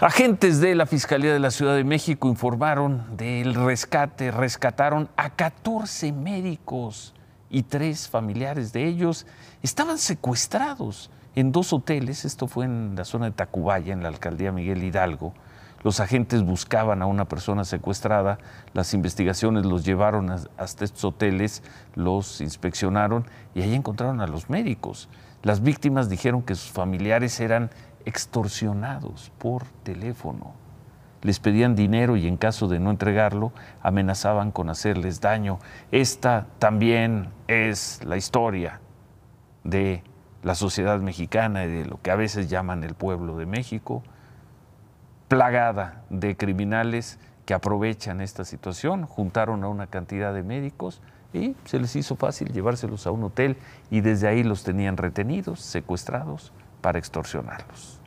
Agentes de la Fiscalía de la Ciudad de México informaron del rescate, rescataron a 14 médicos y tres familiares de ellos. Estaban secuestrados en dos hoteles, esto fue en la zona de Tacubaya, en la alcaldía Miguel Hidalgo. Los agentes buscaban a una persona secuestrada, las investigaciones los llevaron hasta estos hoteles, los inspeccionaron y ahí encontraron a los médicos. Las víctimas dijeron que sus familiares eran extorsionados por teléfono. Les pedían dinero y en caso de no entregarlo amenazaban con hacerles daño. Esta también es la historia de la sociedad mexicana y de lo que a veces llaman el pueblo de México, plagada de criminales que aprovechan esta situación, juntaron a una cantidad de médicos y se les hizo fácil llevárselos a un hotel y desde ahí los tenían retenidos, secuestrados, para extorsionarlos.